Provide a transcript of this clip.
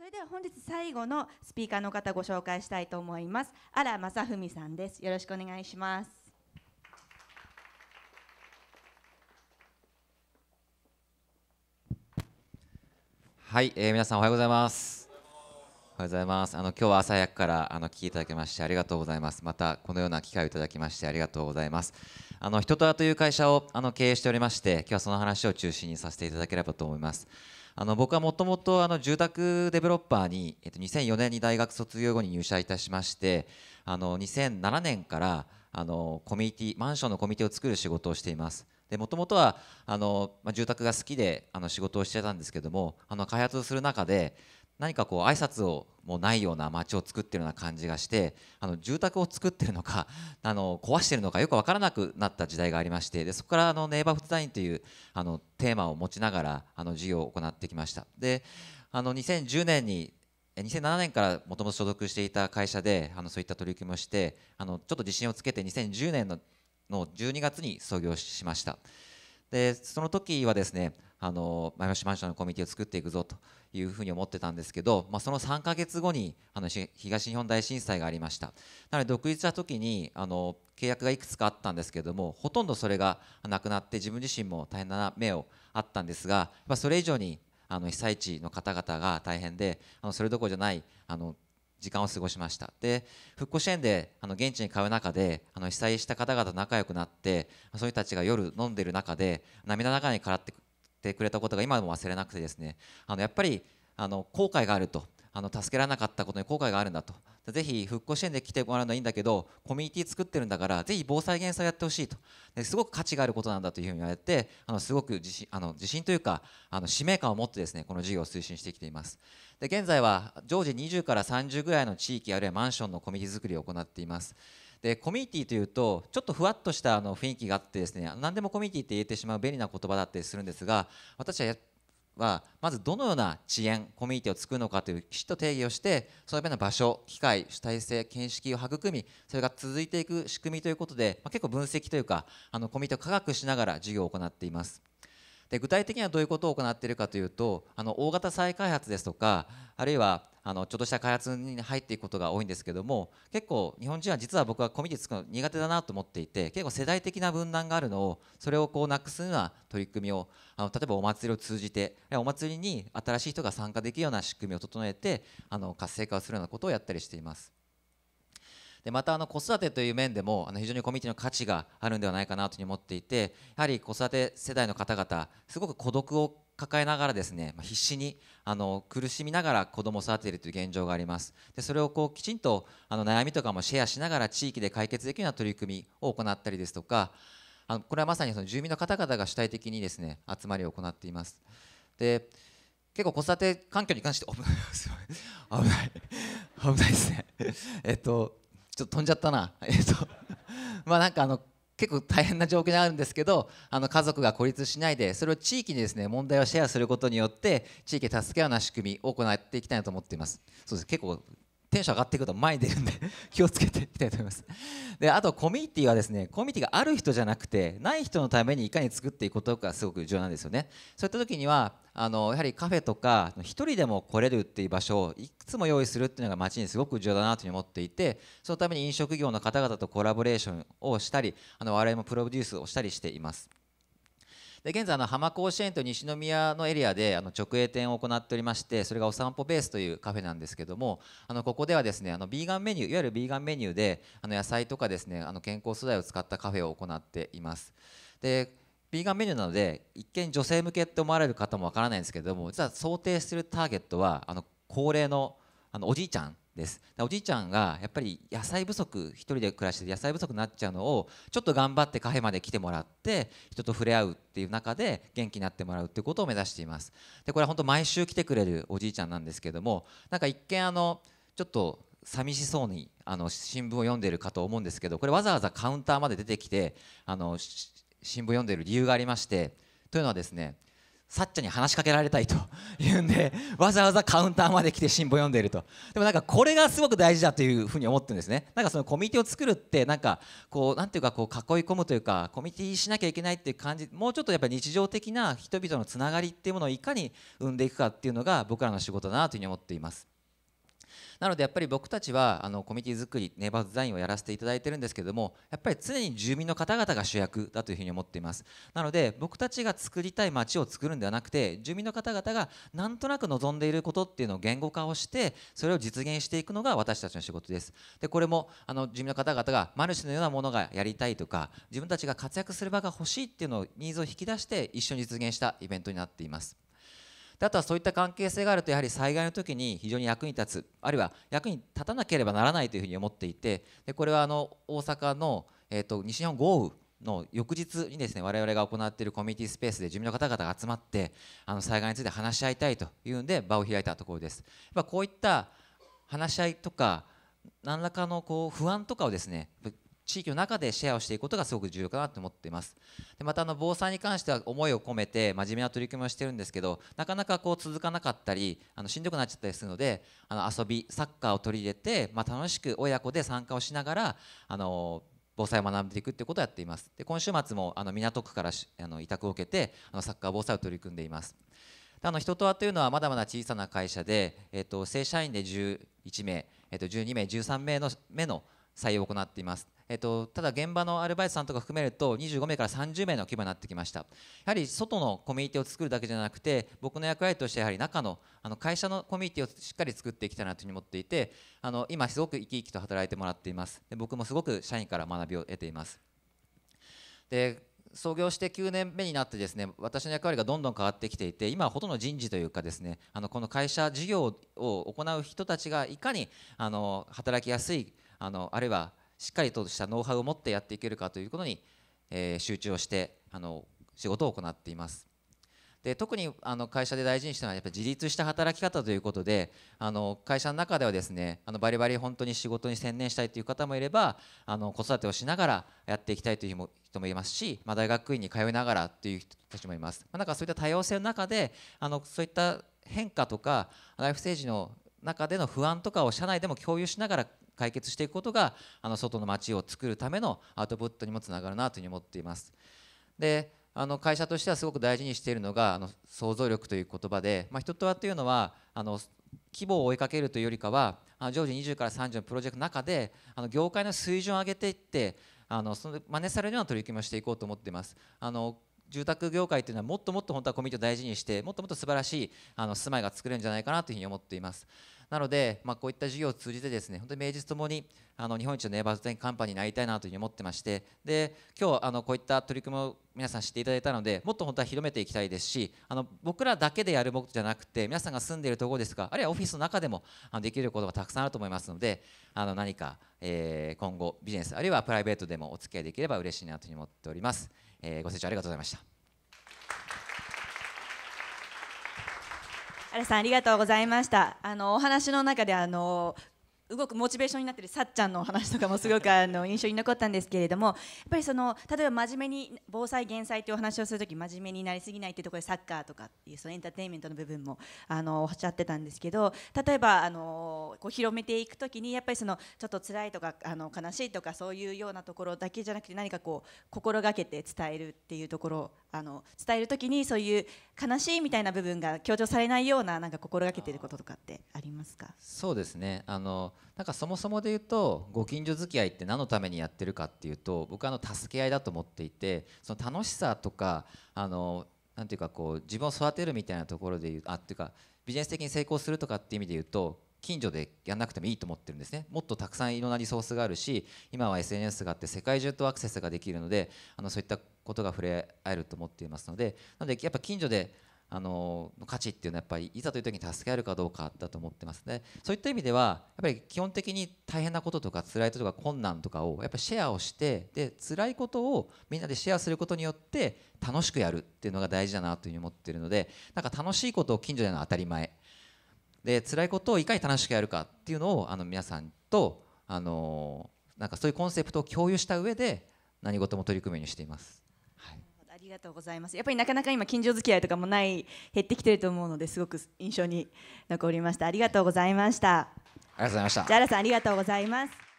それでは本日最後のスピーカーの方ご紹介したいと思います。荒正文さんです。よろしくお願いします。はい、えー、皆さんおはようございます。おはようございます。あの今日は朝早くからあの聞いていただきましてありがとうございます。またこのような機会をいただきましてありがとうございます。あの人とあという会社をあの経営しておりまして、今日はその話を中心にさせていただければと思います。あの僕はもともとあの住宅デベロッパーに、えっと、2004年に大学卒業後に入社いたしましてあの2007年からあのコミュニティマンションのコミュニティを作る仕事をしています。もともとはあの、まあ、住宅が好きであの仕事をしてたんですけどもあの開発をする中で何かこう挨拶をもうないような街を作ってるような感じがしてあの住宅を作ってるのか あの壊してるのかよく分からなくなった時代がありましてでそこからあのネイバーフッドラインというあのテーマを持ちながらあの事業を行ってきましたであの2010年に2007年からもともと所属していた会社であのそういった取り組みをしてあのちょっと自信をつけて2010年のの12月に創業しましたでその時はですねあの前橋マンションのコミュニティを作っていくぞというふうに思ってたんですけど、まあ、その3か月後にあの東日本大震災がありましたなので独立した時にあの契約がいくつかあったんですけどもほとんどそれがなくなって自分自身も大変な目をあったんですがそれ以上にあの被災地の方々が大変であのそれどころじゃないあの時間を過ごしましたで復興支援であの現地に通う中であの被災した方々と仲良くなってそういう人たちが夜飲んでる中で涙ながらに語ってってくれたことが今でも忘れなくてですねあのやっぱりあの後悔があるとあの助けられなかったことに後悔があるんだとぜひ復興支援で来てもらうのはいいんだけどコミュニティ作ってるんだからぜひ防災減災やってほしいとですごく価値があることなんだというふうに言われてあのすごく自信あの自信というかあの使命感を持ってですねこの事業を推進してきていますで現在は常時20から30ぐらいの地域あるいはマンションのコミュニティ作りを行っていますでコミュニティというとちょっとふわっとしたあの雰囲気があってですね何でもコミュニティって言えてしまう便利な言葉だったりするんですが私ははまずどのような遅延コミュニティを作るのかというきちっと定義をしてそのような場所機会主体性見識を育みそれが続いていく仕組みということで、まあ、結構分析というかあのコミュニティを科学しながら授業を行っています。で具体的にはどういうことを行っているかというとあの大型再開発ですとかあるいはあのちょっとした開発に入っていくことが多いんですけども結構日本人は実は僕はコミュニティ作るの苦手だなと思っていて結構世代的な分断があるのをそれをこうなくすような取り組みをあの例えばお祭りを通じてお祭りに新しい人が参加できるような仕組みを整えてあの活性化をするようなことをやったりしています。でまたあの子育てという面でもあの非常にコミュニティの価値があるんではないかなというふうに思っていてやはり子育て世代の方々すごく孤独を抱えながらですね、ま必死にあの苦しみながら子供を育ているという現状がありますでそれをこうきちんとあの悩みとかもシェアしながら地域で解決できるような取り組みを行ったりですとかあのこれはまさにその住民の方々が主体的にですね集まりを行っていますで結構子育て環境に関して 危ない危ない危ないですね えっとちょっと飛んじゃったな。えっと まあなんかあの結構大変な状況にあるんですけどあの家族が孤立しないでそれを地域にですね問題をシェアすることによって地域助け合うような仕組みを行っていきたいなと思っていますそうです結構テンション上がっていくと前に出るんで 気をつけていきたいと思いますであとコミュニティはですねコミュニティがある人じゃなくてない人のためにいかに作っていくことがすごく重要なんですよねそういった時にはあのやはりカフェとか1人でも来れるっていう場所をいくつも用意するっていうのが街にすごく重要だなというふうに思っていてそのために飲食業の方々とコラボレーションをしたりあの我々もプロデュースをしたりしています。で現在の浜甲子園と西宮のエリアであの直営店を行っておりましてそれがお散歩ベースというカフェなんですけどもあのここではですねあのビーガンメニューいわゆるビーガンメニューであの野菜とかですねあの健康素材を使ったカフェを行っています。でビーガンメニューなので一見女性向けって思われる方もわからないんですけども実は想定するターゲットはあの高齢のあのおじいちゃんですおじいちゃんがやっぱり野菜不足一人で暮らして野菜不足になっちゃうのをちょっと頑張ってカフェまで来てもらって人と触れ合うっていう中で元気になってもらうっていうことを目指していますでこれは本当毎週来てくれるおじいちゃんなんですけどもなんか一見あのちょっと寂しそうにあの新聞を読んでいるかと思うんですけどこれわざわざカウンターまで出てきてあの新聞読んでる理由がありましてというのはですねサッチャに話しかけられたいとい うんでわざわざカウンターまで来て新聞読んでいるとでもなんかこれがすごく大事だというふうに思ってるんですねなんかそのコミュニティを作るってなんかこうなんていうかこう囲い込むというかコミュニティしなきゃいけないっていう感じもうちょっとやっぱり日常的な人々のつながりっていうものをいかに生んでいくかっていうのが僕らの仕事だなというふうに思っていますなのでやっぱり僕たちはあのコミュニティ作りネイバーズデザインをやらせていただいてるんですけどもやっぱり常に住民の方々が主役だというふうに思っていますなので僕たちが作りたい街を作るんではなくて住民の方々がなんとなく望んでいることっていうのを言語化をしてそれを実現していくのが私たちの仕事ですでこれもあの住民の方々がマルシェのようなものがやりたいとか自分たちが活躍する場が欲しいっていうのをニーズを引き出して一緒に実現したイベントになっていますであとはそういった関係性があるとやはり災害の時に非常に役に立つあるいは役に立たなければならないというふうに思っていてでこれはあの大阪の、えー、と西日本豪雨の翌日にですね我々が行っているコミュニティスペースで住民の方々が集まってあの災害について話し合いたいというんで場を開いたところです。こういった話し合いとか何らかのこう不安とかをですね地域の中でシェアをしていくことがすごく重要かなと思っていますでまたあの防災に関しては思いを込めて真面目な取り組みをしてるんですけどなかなかこう続かなかったりあのしんどくなっちゃったりするのであの遊びサッカーを取り入れて、まあ、楽しく親子で参加をしながらあの防災を学んでいくってことをやっていますで今週末もあの港区からあの委託を受けてあのサッカー防災を取り組んでいますあの人とはというのはまだまだ小さな会社で、えっと、正社員で11名、えっと、12名13名の目の採用を行っていますえっと、ただ現場のアルバイトさんとか含めると25名から30名の規模になってきましたやはり外のコミュニティを作るだけじゃなくて僕の役割としてやはり中のあの会社のコミュニティをしっかり作っていきたいなというふうに思っていてあの今すごく生き生きと働いてもらっていますで僕もすごく社員から学びを得ていますで創業して9年目になってですね私の役割がどんどん変わってきていて今はほとんど人事というかですねあのこの会社事業を行う人たちがいかにあの働きやすいあのあるいはしっかりとしたノウハウを持ってやっていけるかということに、えー、集中をしてあの仕事を行っていますで特にあの会社で大事にしたのはやっぱ自立した働き方ということであの会社の中ではですねあのバリバリ本当に仕事に専念したいという方もいればあの子育てをしながらやっていきたいという人もいますし、まあ、大学院に通いながらという人たちもいます、まあ、なんかそういった多様性の中であのそういった変化とかライフステージの中での不安とかを社内でも共有しながら解決していくことがあの外の街を作るためのアウトプットにもつながるなというふうに思っています。であの会社としてはすごく大事にしているのがあの想像力という言葉で、まあ、人とはというのはあの規模を追いかけるというよりかは常時20から30のプロジェクトの中であの業界の水準を上げていってあのその真似されるような取り組みをしていこうと思っています。あの住宅業界というのはもっともっと本当はコミュニティを大事にしてもっともっと素晴らしいあの住まいが作れるんじゃないかなというふうに思っています。なので、まあ、こういった事業を通じてですね本当に名実ともにあの日本一のネイバーズ展カンパニーになりたいなというふうに思ってましてで今日あのこういった取り組みを皆さん知っていただいたのでもっと本当は広めていきたいですしあの僕らだけでやる僕じゃなくて皆さんが住んでいるところですかあるいはオフィスの中でもできることがたくさんあると思いますのであの何か、えー、今後ビジネスあるいはプライベートでもお付き合いできれば嬉しいなというふうに思っております、えご清聴ありがとうございましたあさんありがとうございましたあのお話の中であの動くモチベーションになってるさっちゃんのお話とかもすごくあの印象に残ったんですけれどもやっぱりその例えば真面目に防災減災というお話をする時真面目になりすぎないっていうところでサッカーとかっていうそのエンターテインメントの部分もあのおっしゃってたんですけど例えばあのこう広めていく時にやっぱりそのちょっと辛いとかあの悲しいとかそういうようなところだけじゃなくて何かこう心がけて伝えるっていうところあの伝える時にそういう悲しいみたいな部分が強調されないようななんか心がけていることとかってありますかそうですねあのなんかそもそもで言うとご近所付き合いって何のためにやってるかっていうと僕はあの助け合いだと思っていてその楽しさとかあのなんていうかこう自分を育てるみたいなところで言うあっていうかビジネス的に成功するとかっていう意味で言うと近所でやんなくてもいいと思ってるんですねもっとたくさんいろんなリソースがあるし今は SNS があって世界中とアクセスができるのであのそういったことが触れ合えると思っていますのでなのでやっぱ近所であの価値っていうのはやっぱりいざという時に助け合えるかどうかだと思ってますねそういった意味ではやっぱり基本的に大変なこととか辛いこととか困難とかをやっぱシェアをしてで辛いことをみんなでシェアすることによって楽しくやるっていうのが大事だなというふうに思ってるのでなんか楽しいことを近所での当たり前で辛いことをいかに楽しくやるかっていうのをあの皆さんとあのなんかそういうコンセプトを共有した上で何事も取り組むようにしています。はい、ありがとうございます。やっぱりなかなか今近所付き合いとかもない減ってきてると思うのですごく印象に残りました。ありがとうございました。ありがとうございました。ジャラさんありがとうございます。